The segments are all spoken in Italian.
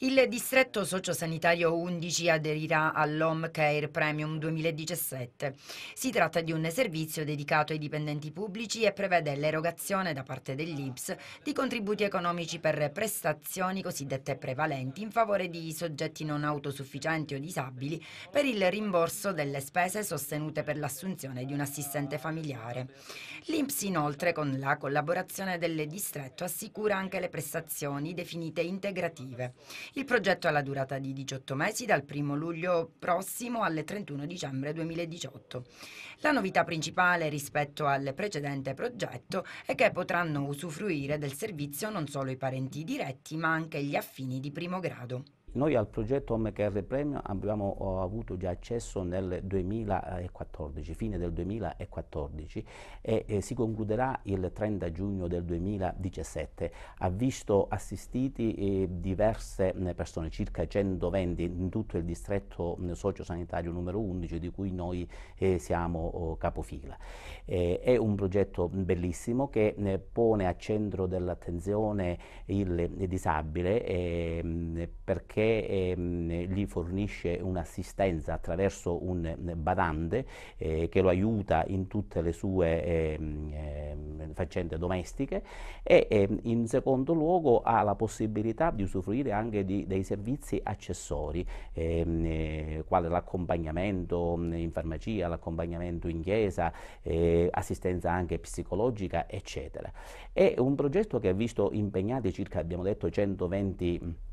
Il distretto sociosanitario 11 aderirà all'Home Care Premium 2017. Si tratta di un servizio dedicato ai dipendenti pubblici e prevede l'erogazione da parte dell'IPS di contributi economici per prestazioni cosiddette prevalenti in favore di soggetti non autosufficienti o disabili per il rimborso delle spese sostenute per l'assunzione di un assistente familiare. L'IPS inoltre con la collaborazione del distretto assicura anche le prestazioni definite integrative. Il progetto ha la durata di 18 mesi, dal 1 luglio prossimo al 31 dicembre 2018. La novità principale rispetto al precedente progetto è che potranno usufruire del servizio non solo i parenti diretti, ma anche gli affini di primo grado. Noi al progetto OMCR Premio abbiamo eh, avuto già accesso nel 2014, fine del 2014 e eh, si concluderà il 30 giugno del 2017. Ha visto assistiti eh, diverse persone, circa 120 in tutto il distretto eh, sociosanitario numero 11 di cui noi eh, siamo oh, capofila. è un progetto bellissimo che pone al centro dell'attenzione il, il disabile perché che ehm, gli fornisce un'assistenza attraverso un eh, badante eh, che lo aiuta in tutte le sue ehm, ehm, faccende domestiche e ehm, in secondo luogo ha la possibilità di usufruire anche di, dei servizi accessori, ehm, eh, quale l'accompagnamento mm, in farmacia, l'accompagnamento in chiesa, eh, assistenza anche psicologica, eccetera. È un progetto che ha visto impegnati circa, abbiamo detto, 120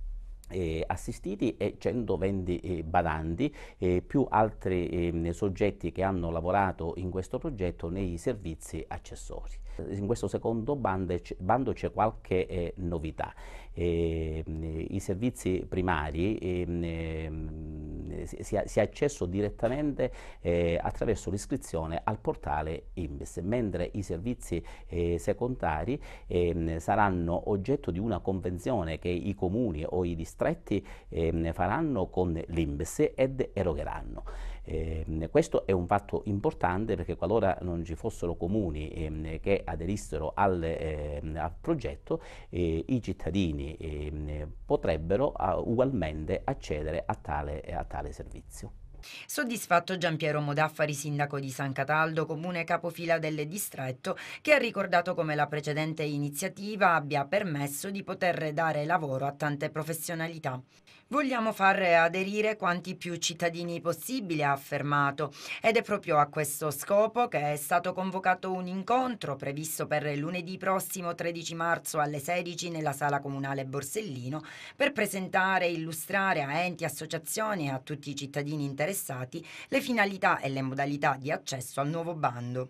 eh, assistiti e 120 eh, badanti eh, più altri ehm, soggetti che hanno lavorato in questo progetto nei servizi accessori. In questo secondo bando c'è qualche eh, novità. Ehm, I servizi primari ehm, si, si, ha, accesso direttamente eh, attraverso l'iscrizione al portale IMBES, mentre i servizi eh, secondari ehm, saranno oggetto di una convenzione che i comuni o i distretti ehm, faranno con l'IMBES ed erogheranno. Eh, questo è un fatto importante perché qualora non ci fossero comuni ehm, che aderissero al, ehm, al progetto, eh, i cittadini ehm, potrebbero ah, ugualmente accedere a tale, a tale servizio. Soddisfatto Giampiero Modaffari, sindaco di San Cataldo, comune capofila del distretto, che ha ricordato come la precedente iniziativa abbia permesso di poter dare lavoro a tante professionalità. Vogliamo far aderire quanti più cittadini possibile, ha affermato, ed è proprio a questo scopo che è stato convocato un incontro previsto per lunedì prossimo 13 marzo alle 16 nella sala comunale Borsellino per presentare e illustrare a enti, associazioni e a tutti i cittadini interessati interessati le finalità e le modalità di accesso al nuovo bando.